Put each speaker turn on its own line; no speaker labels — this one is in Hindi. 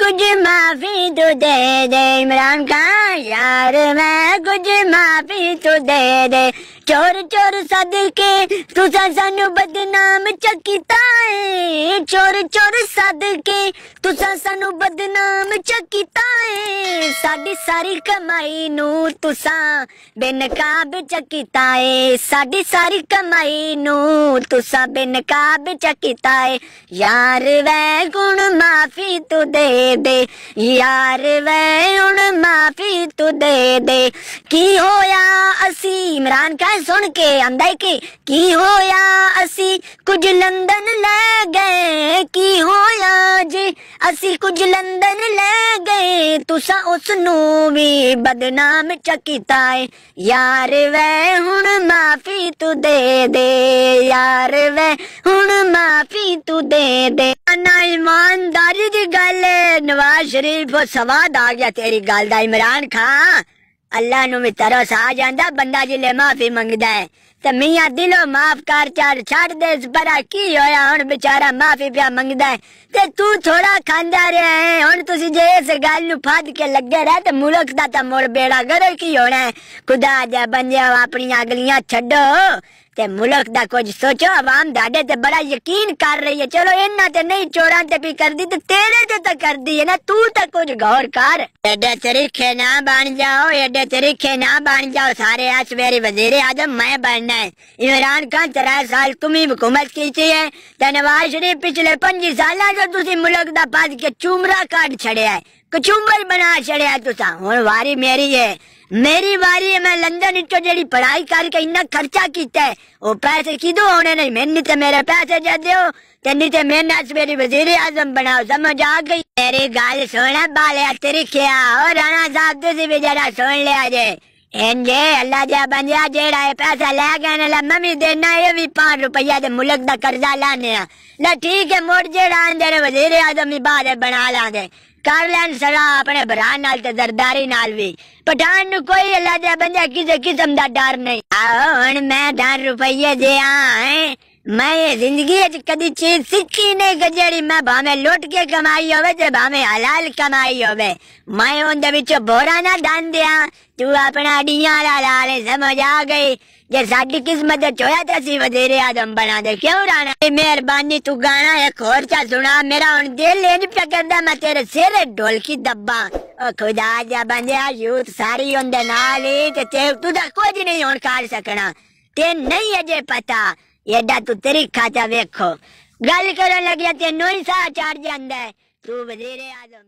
कुछ माफी तो दे दे इमरान खान यार मैं कुछ माफी तो दे दे चोर चोर सद के तुसा सानू बदनाम चकिता है चोर चोर सद के तुसा सानू बदनाम चकिता है ਸਾਡੀ ਸਾਰੀ ਕਮਾਈ ਨੂੰ ਤੁਸਾਂ ਬਿਨਕਾਬ ਚ ਕੀਤਾ ਏ ਸਾਡੀ ਸਾਰੀ ਕਮਾਈ ਨੂੰ ਤੁਸਾਂ ਬਿਨਕਾਬ ਚ ਕੀਤਾ ਏ ਯਾਰ ਵੈ ਗੁਣ ਮਾਫੀ ਤੂੰ ਦੇ ਦੇ ਯਾਰ ਵੈ ਹੁਣ ਮਾਫੀ ਤੂੰ ਦੇ ਦੇ ਕੀ ਹੋਇਆ ਅਸੀਂ ਇਮਰਾਨ ਕਾ ਸੁਣ ਕੇ ਆਂਦਾ ਕਿ ਕੀ ਹੋਇਆ ਅਸੀਂ ਕੁਝ ਲੰਦਨ ਲੈ ਗਏ ਕੀ ਹੋਇਆ ਜੀ ਅਸੀਂ ਕੁਝ ਲੰਦਨ ਲੈ ਗਏ ਤੁਸੀਂ ਉਸ ਨੂੰ ਵੀ ਬਦਨਾਮ ਚਕੀਤਾ ਏ ਯਾਰ ਵੇ ਹੁਣ ਮਾਫੀ ਤੂੰ ਦੇ ਦੇ ਯਾਰ ਵੇ ਹੁਣ ਮਾਫੀ ਤੂੰ ਦੇ ਦੇ ਨਾ ਇਮਾਨਦਾਰੀ ਦੀ ਗੱਲ ਨਵਾਜ਼ ਸ਼ਰੀਫ ਸਵਾਦ ਆ ਗਿਆ ਤੇਰੀ ਗੱਲ ਦਾ ਇਮਰਾਨ ਖਾਨ ਅੱਲਾ ਨੂੰ ਵੀ ਤਰਸ ਆ ਜਾਂਦਾ ਬੰਦਾ ਜਿਲੇ ਮਾਫੀ ਮੰਗਦਾ ਹੈ ਤੇ ਮੀਆਂ ਦਿਲੋਂ ਮਾਫ ਕਰ ਚਾਰ ਛੱਡ ਦੇ ਇਸ ਬੜਾ ਕੀ ਹੋਇਆ ਹੁਣ ਵਿਚਾਰਾ ਮਾਫੀ ਪਿਆ ਮੰਗਦਾ ਹੈ ਤੇ ਤੂੰ ਥੋੜਾ ਖਾਂਦਾ ਰਿਹਾ ਹੈ ਹੁਣ ਤੁਸੀਂ ਜੇ ਇਸ ਗੱਲ ਨੂੰ ਫੱਦ ਕੇ ਲੱਗੇ ਰਹਿ ਤੇ ਮੁਲਕ ਦਾ ਤਾਂ ਮੁੜ ਬੇੜਾ ਗਰਕ ਕੀ ਹੋਣਾ ਹੈ ਖੁਦਾ ਜਾ ਬੰਦਿਆ ਆਪਣੀਆਂ ਅਗਲੀਆਂ ਛੱਡੋ दा कुछ सोचो आवाम दादे ते बड़ा यकीन कर रही है चलो इन्ना ते नहीं चोरा ते भी कर दी ते तेरे ते ਤੇ तो कर दी है ना तू ਤਾਂ कुछ गौर कर एडे तरीके ना बन जाओ एडे तरीके ना बन जाओ सारे आज मेरे वजीर आजम मैं बनना है इमरान खान तरह साल तुम्हें हुकूमत की है ते नवाज शरीफ पिछले पंजी साल जो तुम मुल्क का पास के चूमरा काट छड़िया है कचूमर बना छड़िया तुसा हूं वारी मेरी है मेरी बारी मैं ಲಂಡನ್ ಇಟ್ಟು ಜೇಡಿ ಪಡಾಯಿ ಕಾರಿಕ ಇನ್ನ ಖರ್ಚಾ ಕಿತ್ತೆ ಓ ಪೈಸೆ ಕಿದು ಅವನೆ ನೈ ಮೆನ್ನಿತೆ ಮೇರೆ ಪೈಸೆ ಜದ್ಯೋ तेनीते मैं नाच मेरी वजीर आजम बनाओ समझ आ गई तेरी गाल सोना बाले तेरी क्या और राणा साहब तुझे भी जरा सुन ले आजे एंजे अल्लाह जा बंदिया जेड़ा है पैसा ले गया ना मम्मी देना ये भी पांच रुपया दे मुल्क दा कर्जा लाने ला ठीक है मोड़ जेड़ा अंदर वजीर आजम ही बात बना ला दे ਕਰ ਲੈਣ ਸੜਾ ਆਪਣੇ ਭਰਾ ਨਾਲ ਤੇ ਜ਼ਰਦਾਰੀ ਨਾਲ ਵੀ ਪਠਾਨ ਨੂੰ ਕੋਈ ਅੱਲਾ ਦੇ ਬੰਦਾ ਕਿਸੇ ਕਿਸਮ ਦਾ ਡਰ ਨਹੀਂ ਆਹ ਹੁਣ ਮੈਂ 10 ਰੁਪਏ ਦੇ ਆਏ मैं ये जिंदगी कदी चीज सीखी नहीं गजेड़ी मैं भावे लुट के कमाई होवे ते भावे हलाल कमाई होवे मैं उन विच बोरा ना दान दिया तू अपना डिया ला लाल समझ आ गई जे साडी किस्मत चोया ते सी वधेरे आदम बना दे क्यों राणा मेहरबानी तू गाना एक और चा सुना मेरा हुन दिल इंज पे करदा मैं तेरे सिर ढोलकी दब्बा ओ खुदा जा बंदे यूथ सारी उन दे नाल ही ते तू दा कुछ नहीं हुन कर सकना ते नहीं अजे पता ਇਹਦਾ ਤੂੰ ਤੇਰੀ ਖਾਚਾ ਵੇਖੋ ਗੱਲ ਕਰਨ ਲੱਗਿਆ ਤੈਨੂੰ ਹੀ ਸਾਹ ਚੜ ਜਾਂਦਾ ਤੂੰ ਵਜ਼ੀਰੇ ਆਜਾ